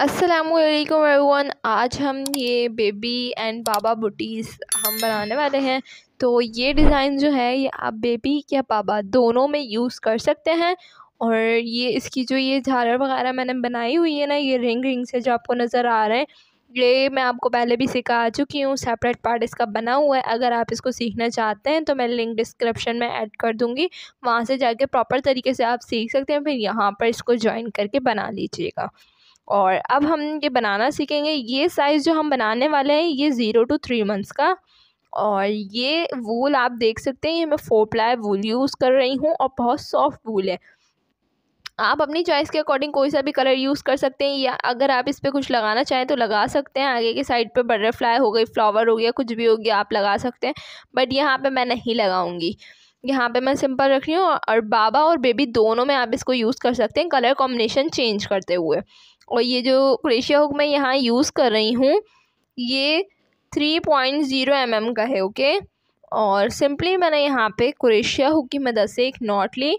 अस्सलाम वालेकुम एवरीवन आज हम ये बेबी एंड बाबा बुटीज़ हम बनाने वाले हैं तो ये डिज़ाइन जो है ये आप बेबी या बाबा दोनों में यूज़ कर सकते हैं और ये इसकी जो ये झालर वगैरह मैंने बनाई हुई है ना ये रिंग रिंग से जो आपको नज़र आ रहे हैं ये मैं आपको पहले भी सिखा चुकी हूँ सेपरेट पार्ट इसका बना हुआ है अगर आप इसको सीखना चाहते हैं तो मैं लिंक डिस्क्रिप्शन में ऐड कर दूँगी वहाँ से जाके प्रॉपर तरीके से आप सीख सकते हैं फिर यहाँ पर इसको ज्वाइन करके बना लीजिएगा और अब हम ये बनाना सीखेंगे ये साइज़ जो हम बनाने वाले हैं ये ज़ीरो टू थ्री मंथ्स का और ये वूल आप देख सकते हैं ये मैं फोर प्लाई वूल यूज़ कर रही हूँ और बहुत सॉफ्ट वूल है आप अपनी चॉइस के अकॉर्डिंग कोई सा भी कलर यूज़ कर सकते हैं या अगर आप इस पर कुछ लगाना चाहें तो लगा सकते हैं आगे की साइड पे बटरफ्लाई हो गई फ्लावर हो गया कुछ भी हो गया आप लगा सकते हैं बट यहाँ पे मैं नहीं लगाऊंगी यहाँ पे मैं सिंपल रख रही हूँ और बाबा और बेबी दोनों में आप इसको यूज़ कर सकते हैं कलर कॉम्बिनेशन चेंज करते हुए और ये जो क्रेशिया हुक मैं यहाँ यूज़ कर रही हूँ ये three point zero M M का है ओके और सिंपली मैंने यहाँ पे क्रेशिया हुक की मदद से एक नॉट ली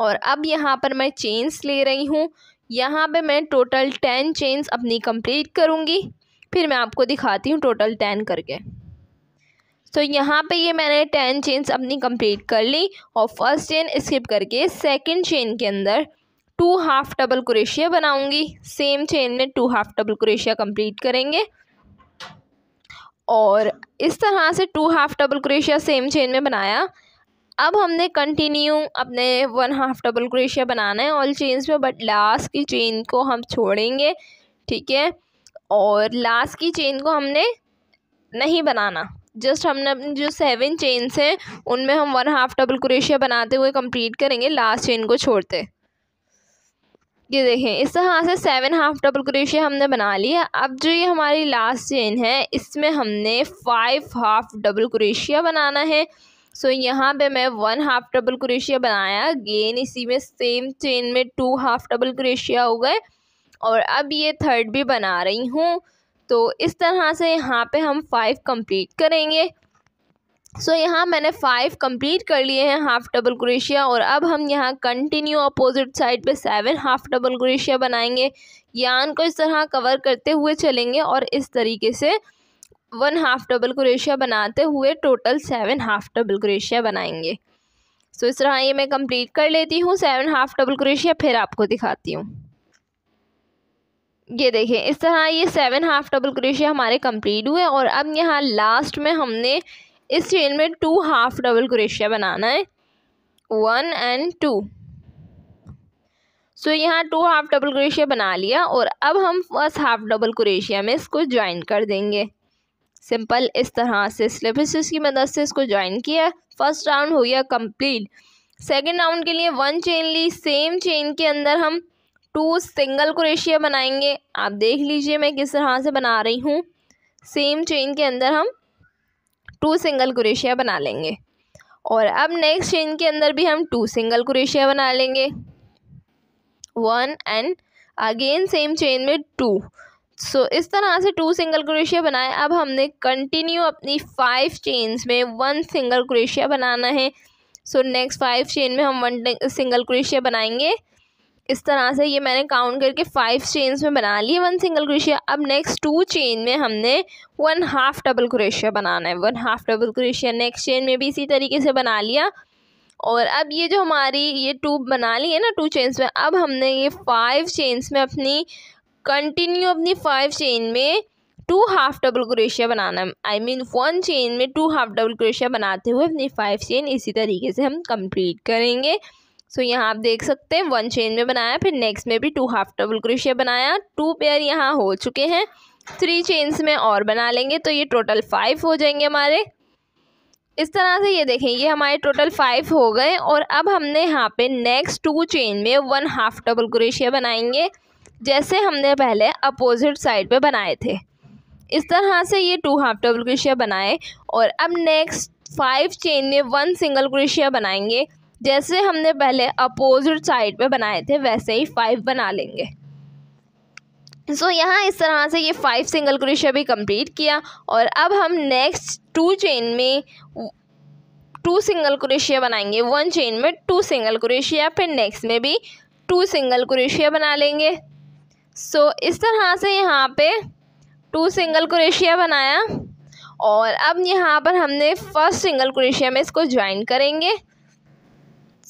और अब यहाँ पर मैं चेन्स ले रही हूँ यहाँ पे मैं टोटल टेन चेन्स अपनी कंप्लीट करूँगी फिर मैं आपको दिखाती हूँ टोटल टेन करके तो so, यहाँ पे ये मैंने टेन चेन्स अपनी कंप्लीट कर ली और फर्स्ट चेन स्किप करके सेकंड चेन के अंदर टू हाफ डबल क्रेशिया बनाऊंगी सेम चेन में two half double crochet complete करेंगे और इस तरह से two half double crochet same chain में बनाया अब हमने कंटिन्यू अपने वन हाफ डबल क्रेशिया बनाना है ऑल चेन्स में बट लास्ट की चेन को हम छोड़ेंगे ठीक है और लास्ट की चेन को हमने नहीं बनाना जस्ट हमने अपनी जो सेवन चेन्स हैं उनमें हम वन हाफ डबल क्रेशिया बनाते हुए कंप्लीट करेंगे लास्ट चेन को छोड़ते ये देखें इस तरह से सेवन हाफ डबल क्रोशिया हमने बना लिया अब जो ये हमारी लास्ट चेन है इसमें हमने फाइव हाफ डबल क्रोशिया बनाना है सो so, यहाँ पे मैं वन हाफ डबल क्रोशिया बनाया गेन इसी में सेम चेन में टू हाफ डबल क्रोशिया हो गए और अब ये थर्ड भी बना रही हूँ तो इस तरह से यहाँ पे हम फाइव कंप्लीट करेंगे सो so, यहाँ मैंने फाइव कंप्लीट कर लिए हैं हाफ़ डबल क्रेशिया और अब हम यहाँ कंटिन्यू अपोजिट साइड पे सेवन हाफ़ डबल क्रेशिया बनाएंगे यान को इस तरह कवर करते हुए चलेंगे और इस तरीके से वन हाफ़ डबल क्रेशिया बनाते हुए total seven half double crochet बनाएंगे सो so, इस तरह ये मैं कंप्लीट कर लेती हूँ सेवन हाफ़ डबल क्रेशिया फिर आपको दिखाती हूँ ये देखें इस तरह ये सेवन हाफ़ डबल क्रेशिया हमारे कम्प्लीट हुए और अब यहाँ लास्ट में हमने इस चेन में टू हाफ डबल क्रेशिया बनाना है वन एंड टू सो यहाँ टू हाफ डबल क्रेशिया बना लिया और अब हम फर्स्ट हाफ डबल क्रेशिया में इसको ज्वाइन कर देंगे सिंपल इस तरह से स्लिप स्टिच की मदद से इसको ज्वाइन किया फर्स्ट राउंड हो गया कम्प्लीट सेकेंड राउंड के लिए वन चेन ली सेम चेन के अंदर हम टू सिंगल क्रेशिया बनाएंगे आप देख लीजिए मैं किस तरह से बना रही हूँ सेम चेन के अंदर हम टू सिंगल क्रेशिया बना लेंगे और अब नेक्स्ट चेन के अंदर भी हम टू सिंगल क्रेशिया बना लेंगे one and again same chain में टू सो so, इस तरह से टू सिंगल क्रेशिया बनाए अब हमने कंटिन्यू अपनी फाइव चेन्स में वन सिंगल क्रेशिया बनाना है सो नेक्स्ट फाइव चेन में हम वन सिंगल क्रेशिया बनाएंगे इस तरह से ये मैंने काउंट करके फाइव चेन्स में बना लिए वन सिंगल क्रोशिया अब नेक्स्ट टू चेन में हमने वन हाफ डबल क्रोशिया बनाना है one half double crochet next chain में भी इसी तरीके से बना लिया और अब ये जो हमारी ये टू बना ली है ना टू चेन्स में अब हमने ये फाइव चेन्स में अपनी कंटिन्यू अपनी फाइव चेन में टू हाफ डबल क्रोशिया बनाना है आई मीन वन चेन में टू हाफ डबल क्रोशिया बनाते हुए अपनी फाइव चेन इसी तरीके से हम कंप्लीट करेंगे सो so, यहाँ आप देख सकते हैं वन चेन में बनाया फिर नेक्स्ट में भी टू हाफ डबल क्रोशिया बनाया टू पेयर यहाँ हो चुके हैं थ्री चेन्स में और बना लेंगे तो ये टोटल फाइव हो जाएंगे हमारे इस तरह से ये देखें ये हमारे टोटल फाइव हो गए और अब हमने यहाँ पे नेक्स्ट टू चेन में वन हाफ डबल क्रोशिया बनाएंगे जैसे हमने पहले अपोजिट साइड पर बनाए थे इस तरह से ये टू हाफ डबल क्रोशिया बनाए और अब नेक्स्ट फाइव चेन में वन सिंगल क्रोशिया बनाएंगे जैसे हमने पहले अपोजिट साइड पे बनाए थे वैसे ही फाइव बना लेंगे सो so, यहाँ इस तरह से ये फाइव सिंगल क्रोशिया भी कंप्लीट किया और अब हम नेक्स्ट टू चेन में टू सिंगल क्रोशिया बनाएंगे वन चेन में टू सिंगल क्रोशिया फिर नेक्स्ट में भी टू सिंगल क्रोशिया बना लेंगे सो so, इस तरह से यहाँ पे टू सिंगल क्रोशिया बनाया और अब यहाँ पर हमने फर्स्ट सिंगल क्रोशिया में इसको ज्वाइन करेंगे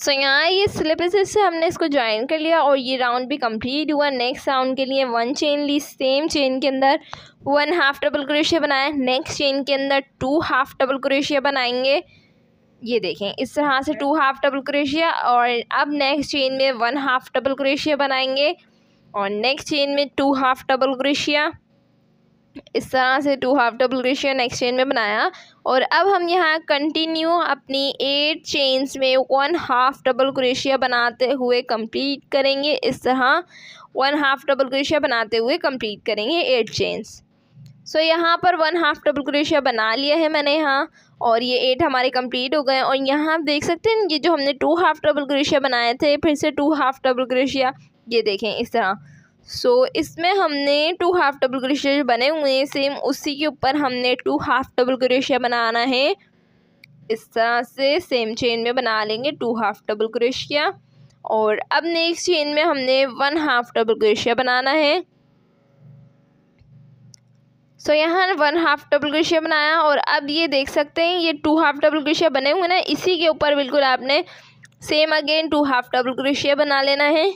सो यहाँ ये सिलेबस से हमने इसको ज्वाइन कर लिया और ये राउंड भी कंप्लीट हुआ नेक्स्ट राउंड के लिए वन चेन ली सेम चेन के अंदर वन हाफ डबल क्रोशिया बनाया नेक्स्ट चेन के अंदर टू हाफ डबल क्रोशिया बनाएंगे ये देखें इस तरह से टू हाफ डबल क्रोशिया और अब नेक्स्ट चेन में वन हाफ डबल क्रोशिया बनाएंगे और नेक्स्ट चेन में टू हाफ डबल क्रोशिया इस तरह से two half double next chain में बनाया और अब हम यहाँ कंटिन्यू अपनी एट चेन्स में वन हाफ डबल क्रेशिया बनाते हुए कंप्लीट करेंगे इस तरह वन हाफ डबल क्रेशिया बनाते हुए कंप्लीट करेंगे एट चेन्स सो यहाँ पर वन हाफ डबल क्रोशिया बना लिया है मैंने यहाँ और ये एट हमारे कंप्लीट हो गए और यहाँ आप देख सकते हैं ये जो हमने टू हाफ डबल क्रोशिया बनाए थे फिर से टू हाफ डबल क्रोशिया ये देखें इस तरह सो so, इसमें हमने टू हाफ डबल क्रोशिया बने हुए हैं सेम उसी के ऊपर हमने टू हाफ डबल क्रोशिया बनाना है इस तरह से सेम चेन में बना लेंगे टू हाफ डबल क्रोशिया और अब नेक्स्ट चेन में हमने वन हाफ डबल क्रोशिया बनाना है सो so, यहाँ वन हाफ डबल क्रोशिया बनाया और अब ये देख सकते हैं ये टू हाफ डबल क्रोशिया बने हुए ना इसी के ऊपर बिल्कुल आपने same again two half double crochet बना लेना है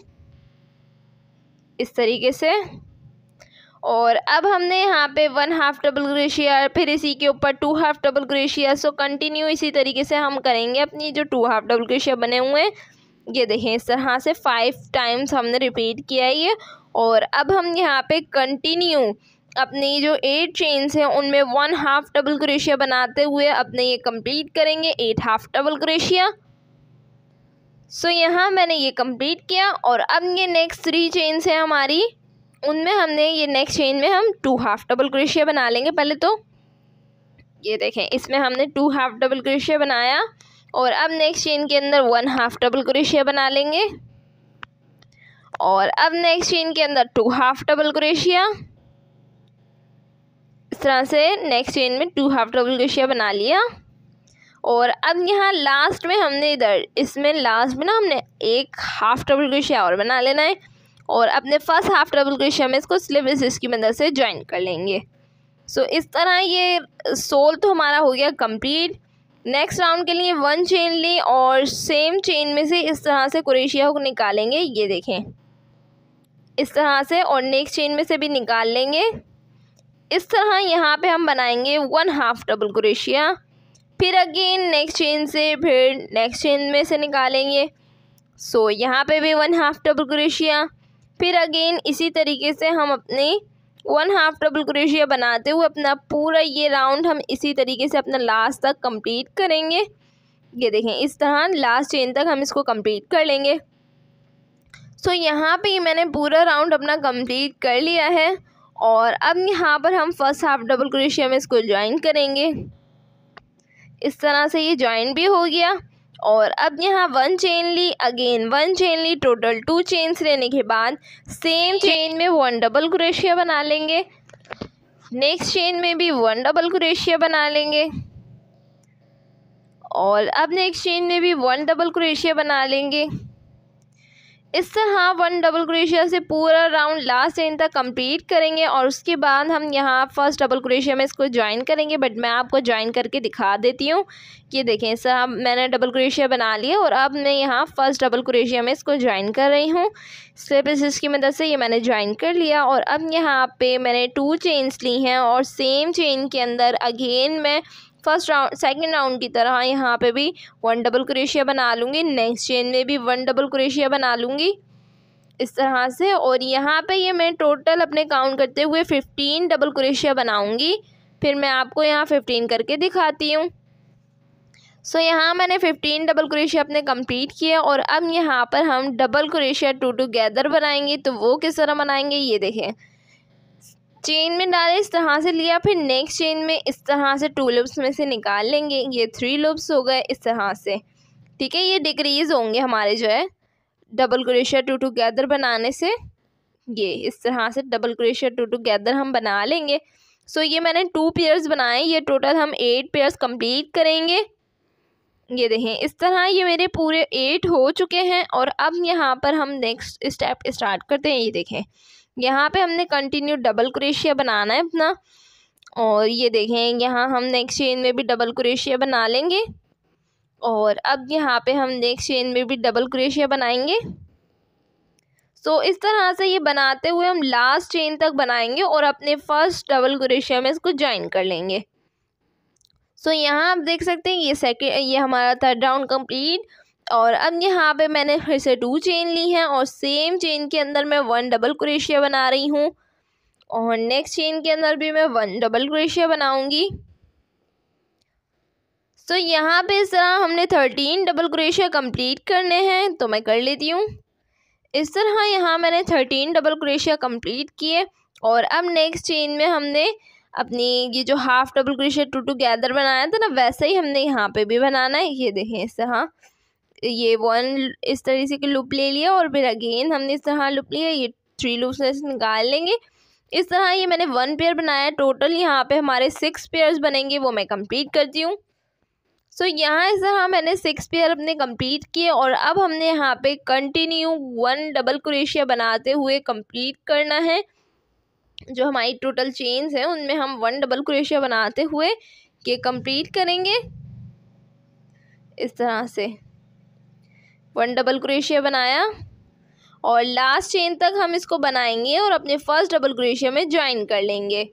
इस तरीके से और अब हमने यहाँ पे वन हाफ डबल क्रेशिया फिर इसी के ऊपर two half double crochet so continue इसी तरीके से हम करेंगे अपनी जो टू हाफ डबल क्रेशिया बने हुए हैं ये देखें इस तरह से फाइव टाइम्स हमने रिपीट किया है ये और अब हम यहाँ पे कंटिन्यू अपनी जो एट चेन्स हैं उनमें वन हाफ डबल क्रेशिया बनाते हुए अपने ये कंप्लीट करेंगे eight half double crochet so so, यहाँ मैंने ये कंप्लीट किया और अब ये नेक्स्ट थ्री चेन्स हैं हमारी उनमें हमने ये नेक्स्ट चेन में हम टू हाफ डबल क्रोशिया बना लेंगे पहले तो ये देखें इसमें हमने टू हाफ डबल क्रोशिया बनाया और अब नेक्स्ट चेन के अंदर वन हाफ डबल क्रोशिया बना लेंगे और अब नेक्स्ट चेन के अंदर टू हाफ डबल क्रोशिया इस तरह से नेक्स्ट चेन में टू हाफ डबल क्रोशिया बना लिया और अब यहाँ लास्ट में हमने इधर इसमें लास्ट में ना हमने एक हाफ़ डबल क्रोशिया और बना लेना है और अपने फर्स्ट हाफ डबल क्रोशिया में इसको स्लिप इसकी मदद से ज्वाइन कर लेंगे सो इस तरह ये सोल तो हमारा हो गया कंप्लीट नेक्स्ट राउंड के लिए वन चेन लें और सेम चेन में से इस तरह से क्रोशिया को निकालेंगे ये देखें इस तरह से और नेक्स्ट चेन में से भी निकाल लेंगे इस तरह यहाँ पे हम बनाएंगे वन हाफ डबल क्रोशिया फिर अगेन नेक्स्ट चेन से फिर नेक्स्ट चेन में से निकालेंगे सो so, यहाँ पे भी वन हाफ डबल क्रेशिया फिर अगेन इसी तरीके से हम अपनी वन हाफ डबल क्रेशिया बनाते हुए अपना पूरा ये राउंड हम इसी तरीके से अपना लास्ट तक कंप्लीट करेंगे ये देखें इस तरह लास्ट चेन तक हम इसको कंप्लीट कर लेंगे सो so, यहाँ पे मैंने पूरा राउंड अपना कंप्लीट कर लिया है और अब यहाँ पर हम फर्स्ट हाफ डबल क्रेशिया में इसको ज्वाइन करेंगे इस तरह से ये ज्वाइन भी हो गया और अब यहाँ वन चेन ली अगेन वन चेन ली टोटल टू चेन्स लेने के बाद सेम चेन में वन डबल क्रेशिया बना लेंगे नेक्स्ट चेन में भी वन डबल क्रेशिया बना लेंगे और अब नेक्स्ट चेन में भी वन डबल क्रेशिया बना लेंगे इस तरह वन डबल क्रोशिया से पूरा राउंड लास्ट चेन तक कंप्लीट करेंगे और उसके बाद हम यहाँ फर्स्ट डबल क्रोशिया में इसको ज्वाइन करेंगे बट मैं आपको ज्वाइन करके दिखा देती हूँ कि देखें इस तरह मैंने डबल क्रोशिया बना लिया और अब मैं यहाँ फर्स्ट डबल क्रोशिया में इसको ज्वाइन कर रही हूँ स्लिप स्टिच की मदद से ये मैंने ज्वाइन कर लिया और अब यहाँ पर मैंने टू चेन्स ली हैं और सेम चेन के अंदर अगेन मैं फर्स्ट राउंड सेकेंड राउंड की तरह हाँ, यहाँ पे भी वन डबल क्रेशिया बना लूँगी नेक्स्ट चेन में भी वन डबल क्रेशिया बना लूँगी इस तरह से और यहाँ पे ये मैं टोटल अपने काउंट करते हुए फिफ्टीन डबल क्रेशिया बनाऊँगी फिर मैं आपको यहाँ फिफ्टीन करके दिखाती हूँ सो so, यहाँ मैंने फिफ्टीन डबल क्रेशिया अपने कंप्लीट किए और अब यहाँ पर हम डबल क्रेशिया टू टुगेदर बनाएंगे तो वो किस तरह बनाएंगे ये देखें चेन में डाले इस तरह से लिया फिर नेक्स्ट चेन में इस तरह से टू लूप्स में से निकाल लेंगे ये थ्री लूप्स हो गए इस तरह से ठीक है ये डिक्रीज़ होंगे हमारे जो है डबल क्रोशिया टू टुगेदर बनाने से ये इस तरह से डबल क्रोशिया टू टुगेदर हम बना लेंगे सो ये मैंने टू पेयर्स बनाए ये टोटल हम एट पेयर्स कंप्लीट करेंगे ये देखें इस तरह ये मेरे पूरे एट हो चुके हैं और अब यहाँ पर हम नेक्स्ट स्टेप स्टार्ट करते हैं ये देखें यहाँ पे हमने कंटिन्यू डबल क्रेशिया बनाना है अपना और ये देखें यहाँ हम नेक्स्ट चेन में भी डबल क्रेशिया बना लेंगे और अब यहाँ पे हम नेक्स्ट चेन में भी डबल क्रेशिया बनाएंगे सो so, इस तरह से ये बनाते हुए हम लास्ट चेन तक बनाएंगे और अपने फर्स्ट डबल क्रेशिया में इसको ज्वाइन कर लेंगे सो so, यहाँ आप देख सकते हैं ये सेकेंड ये हमारा थर्ड राउंड कम्प्लीट और अब यहाँ पे मैंने फिर से टू चेन ली हैं और सेम चेन के अंदर मैं वन डबल क्रेशिया बना रही हूँ और नेक्स्ट चेन के अंदर भी मैं वन डबल क्रेशिया बनाऊँगी सो so, यहाँ पे इस तरह हमने थर्टीन डबल क्रेशिया कंप्लीट करने हैं तो मैं कर लेती हूँ इस तरह यहाँ मैंने थर्टीन डबल क्रेशिया कंप्लीट किए और अब नेक्स्ट चेन में हमने अपनी ये जो half double crochet two together बनाया था ना वैसे ही हमने यहाँ पे भी बनाना है ये देखें इस तरह ये वन इस तरीके की लूप ले लिया और फिर अगेन हमने इस तरह लूप लिया ये थ्री लूप से निकाल लेंगे इस तरह ये मैंने वन पेयर बनाया टोटल यहाँ पे हमारे सिक्स पेयर्स बनेंगे वो मैं कंप्लीट करती हूँ सो so, यहाँ इस तरह मैंने सिक्स पेयर अपने कंप्लीट किए और अब हमने यहाँ पे कंटिन्यू वन डबल क्रेशिया बनाते हुए कंप्लीट करना है जो हमारी टोटल चेन्स हैं उनमें हम वन डबल क्रेशिया बनाते हुए ये कंप्लीट करेंगे इस तरह से वन डबल क्रोशिया बनाया और लास्ट चेन तक हम इसको बनाएंगे और अपने फर्स्ट डबल क्रोशिया में ज्वाइन कर लेंगे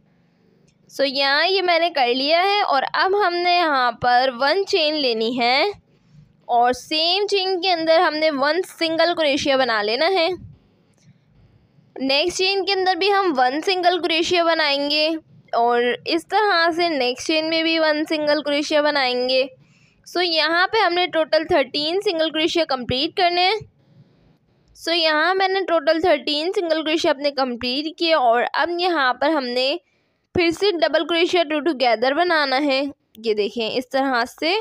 सो so, यहाँ ये मैंने कर लिया है और अब हमने यहाँ पर वन चेन लेनी है और सेम चेन के अंदर हमने वन सिंगल क्रोशिया बना लेना है नेक्स्ट चेन के अंदर भी हम वन सिंगल क्रोशिया बनाएंगे और इस तरह से नेक्स्ट चेन में भी वन सिंगल क्रोशिया बनाएंगे सो so, यहाँ पे हमने total thirteen single crochet complete करने हैं सो so, यहाँ मैंने टोटल थर्टीन सिंगल क्रोशिया अपने कंप्लीट किए और अब यहाँ पर हमने फिर से डबल क्रोशिया टू टुगेदर बनाना है ये देखें इस तरह से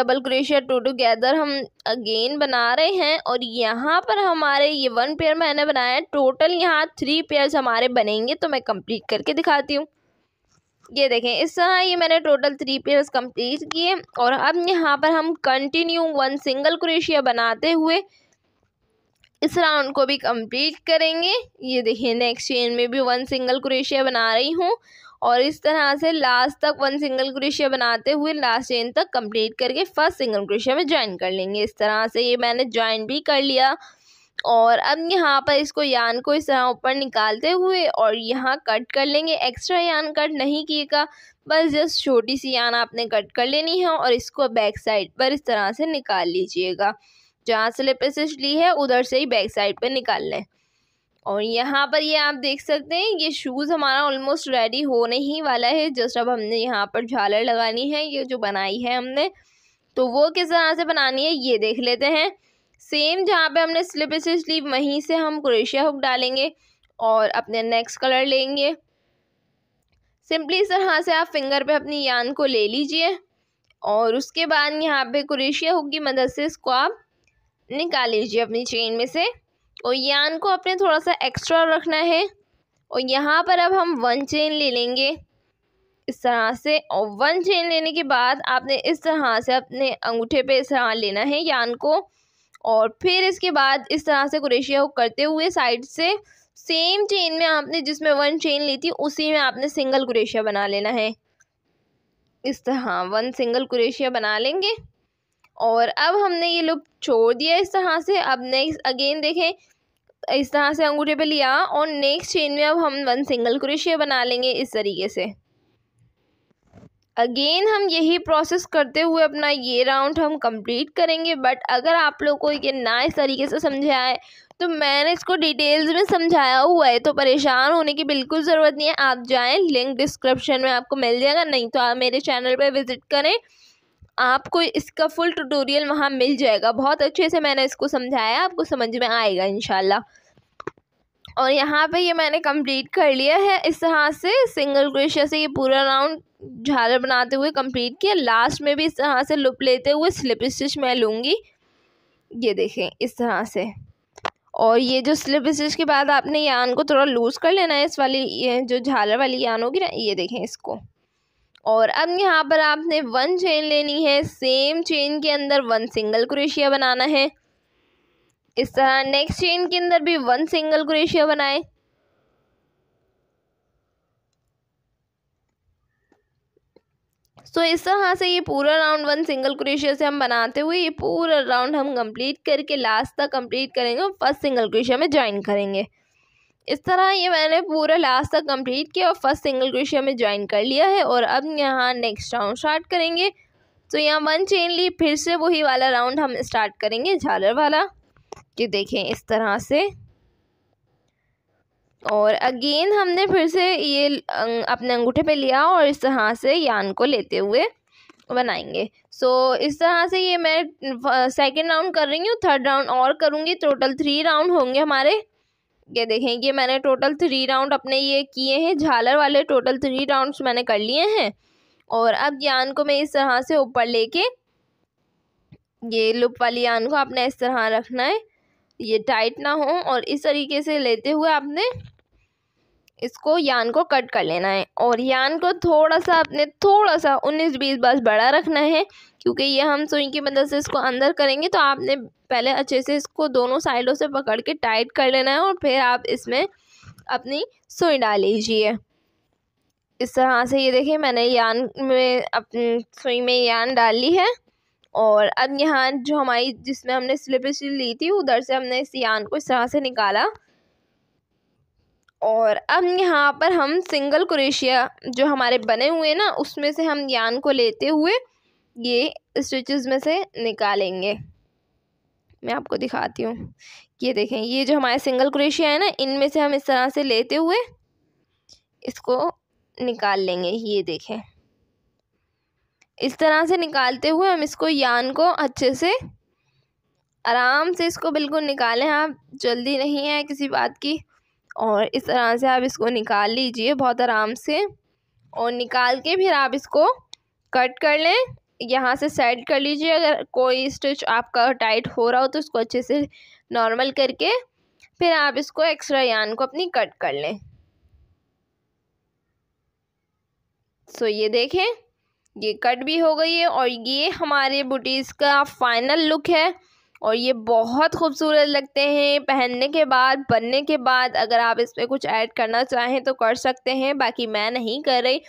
डबल क्रोशिया टू टुगेदर हम अगेन बना रहे हैं और यहाँ पर हमारे ये वन पेयर मैंने बनाया है टोटल यहाँ थ्री पेयर्स हमारे बनेंगे तो मैं कंप्लीट करके दिखाती हूँ ये देखें इस तरह ये मैंने टोटल थ्री पेयर्स कंप्लीट किए और अब यहाँ पर हम कंटिन्यू वन सिंगल क्रोशिया बनाते हुए इस राउंड को भी कंप्लीट करेंगे ये देखिए नेक्स्ट चेन में भी वन सिंगल क्रोशिया बना रही हूँ और इस तरह से लास्ट तक वन सिंगल क्रोशिया बनाते हुए लास्ट चेन तक कंप्लीट करके फर्स्ट सिंगल क्रोशिया में ज्वाइन कर लेंगे इस तरह से ये मैंने ज्वाइन भी कर लिया और अब यहाँ पर इसको यान को इस तरह ऊपर निकालते हुए और यहाँ कट कर लेंगे एक्स्ट्रा यान कट नहीं किएगा बस जस्ट छोटी सी यान आपने कट कर लेनी है और इसको बैक साइड पर इस तरह से निकाल लीजिएगा जहाँ से लिपस्टिक ली है उधर से ही बैक साइड पर निकाल लें और यहाँ पर ये आप देख सकते हैं ये शूज़ हमारा ऑलमोस्ट रेडी होने ही वाला है जस्ट अब हमने यहाँ पर झालर लगानी है ये जो बनाई है हमने तो वो किस तरह से बनानी है ये देख लेते हैं सेम जहाँ पे हमने स्लिप स्टिच ली वहीं से हम क्रोशिया हुक डालेंगे और अपने नेक्स्ट कलर लेंगे सिंपली इस तरह से आप फिंगर पे अपनी यान को ले लीजिए और उसके बाद यहाँ पे क्रोशिया हुक की मदद से इसको आप निकाल लीजिए अपनी चेन में से और यान को अपने थोड़ा सा एक्स्ट्रा रखना है और यहाँ पर अब हम वन चेन ले लेंगे इस तरह से और वन चेन लेने के बाद आपने इस तरह से अपने अंगूठे पे इस तरह लेना है यान को और फिर इसके बाद इस तरह से क्रेशिया हुक करते हुए साइड से सेम चेन में आपने जिसमें वन चेन ली थी उसी में आपने सिंगल कुरेशिया बना लेना है इस तरह हाँ, वन सिंगल क्रेशिया बना लेंगे और अब हमने ये लुप छोड़ दिया इस तरह से अब नेक्स्ट अगेन देखें इस तरह से अंगूठे पे लिया और नेक्स्ट चेन में अब हम वन सिंगल क्रेशिया बना लेंगे इस तरीके से अगेन हम यही प्रोसेस करते हुए अपना ये राउंड हम कंप्लीट करेंगे बट अगर आप लोग को ये ना इस तरीके से समझाए तो मैंने इसको डिटेल्स में समझाया हुआ है तो परेशान होने की बिल्कुल ज़रूरत नहीं है आप जाएं लिंक डिस्क्रिप्शन में आपको मिल जाएगा नहीं तो आप मेरे चैनल पर विज़िट करें आपको इसका फुल ट्यूटोरियल वहाँ मिल जाएगा बहुत अच्छे से मैंने इसको समझाया आपको समझ में आएगा इनशाला और यहाँ पे ये मैंने कंप्लीट कर लिया है इस तरह से सिंगल क्रोशिया से ये पूरा राउंड झालर बनाते हुए कंप्लीट किया लास्ट में भी इस तरह से लुप लेते हुए स्लिप स्टिच मैं लूँगी ये देखें इस तरह से और ये जो स्लिप स्टिच के बाद आपने यान को थोड़ा लूज़ कर लेना है इस वाली ये जो झालर वाली यान होगी ना ये देखें इसको और अब यहाँ पर आपने वन चेन लेनी है सेम चेन के अंदर वन सिंगल क्रोशिया बनाना है इस तरह नेक्स्ट चेन के अंदर भी वन सिंगल क्रोशिया बनाए सो so, इस तरह से ये पूरा राउंड वन सिंगल क्रोशिया से हम बनाते हुए ये पूरा राउंड हम कंप्लीट करके लास्ट तक कंप्लीट करेंगे और फर्स्ट सिंगल क्रोशिया में ज्वाइन करेंगे इस तरह ये मैंने पूरा लास्ट तक कंप्लीट किया और फर्स्ट सिंगल क्रोशिया में ज्वाइन कर लिया है और अब यहाँ नेक्स्ट राउंड स्टार्ट करेंगे तो यहाँ वन चेन ली फिर से वही वाला राउंड हम स्टार्ट करेंगे झालर वाला ये देखें इस तरह से और अगेन हमने फिर से ये अपने अंगूठे पे लिया और इस तरह से यान को लेते हुए बनाएंगे सो so, इस तरह से ये मैं सेकेंड राउंड कर रही हूँ थर्ड राउंड और करूँगी टोटल थ्री राउंड होंगे हमारे ये देखें ये मैंने टोटल थ्री राउंड अपने ये किए हैं झालर वाले टोटल थ्री राउंड्स मैंने कर लिए हैं और अब यान को मैं इस तरह से ऊपर लेके ये लुप वाली यान को आपने इस तरह रखना है ये टाइट ना हो और इस तरीके से लेते हुए आपने इसको यान को कट कर लेना है और यान को थोड़ा सा आपने थोड़ा सा उन्नीस बीस बस बड़ा रखना है क्योंकि ये हम सुई की मदद से इसको अंदर करेंगे तो आपने पहले अच्छे से इसको दोनों साइडों से पकड़ के टाइट कर लेना है और फिर आप इसमें अपनी सुई डाल लीजिए इस तरह से ये देखिए मैंने यान में अपनी सुई में यान डाल ली है और अब यहाँ जो हमारी जिसमें हमने स्लिप स्टिल ली थी उधर से हमने इस यान को इस तरह से निकाला और अब यहाँ पर हम सिंगल क्रेशिया जो हमारे बने हुए ना उसमें से हम यान को लेते हुए ये स्टिचेस में से निकालेंगे मैं आपको दिखाती हूँ ये देखें ये जो हमारे सिंगल क्रेशिया है ना इनमें से हम इस तरह से लेते हुए इसको निकाल लेंगे ये देखें इस तरह से निकालते हुए हम इसको यान को अच्छे से आराम से इसको बिल्कुल निकालें आप जल्दी नहीं है किसी बात की और इस तरह से आप इसको निकाल लीजिए बहुत आराम से और निकाल के फिर आप इसको कट कर लें यहाँ से सेट कर लीजिए अगर कोई स्टिच आपका टाइट हो रहा हो तो उसको अच्छे से नॉर्मल करके फिर आप इसको एक्स्ट्रा यान को अपनी कट कर लें सो ये देखें ये कट भी हो गई है और ये हमारे बुटीज़ का फाइनल लुक है और ये बहुत खूबसूरत लगते हैं पहनने के बाद बनने के बाद अगर आप इस पर कुछ ऐड करना चाहें तो कर सकते हैं बाकी मैं नहीं कर रही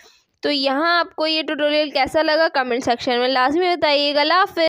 तो यहाँ आपको ये ट्यूटोरियल कैसा लगा कमेंट सेक्शन में लाजमी बताइएगा लाफिज